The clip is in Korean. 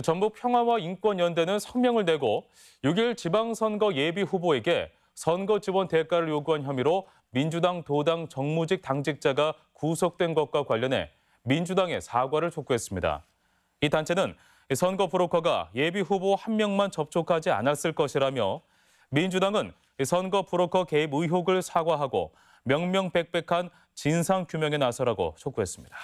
네, 전북 평화와 인권연대는 성명을 내고 6일 지방선거 예비 후보에게 선거 지원 대가를 요구한 혐의로 민주당 도당 정무직 당직자가 구속된 것과 관련해 민주당의 사과를 촉구했습니다. 이 단체는 선거 브로커가 예비 후보 한 명만 접촉하지 않았을 것이라며 민주당은 선거 브로커 개입 의혹을 사과하고 명명백백한 진상 규명에 나서라고 촉구했습니다.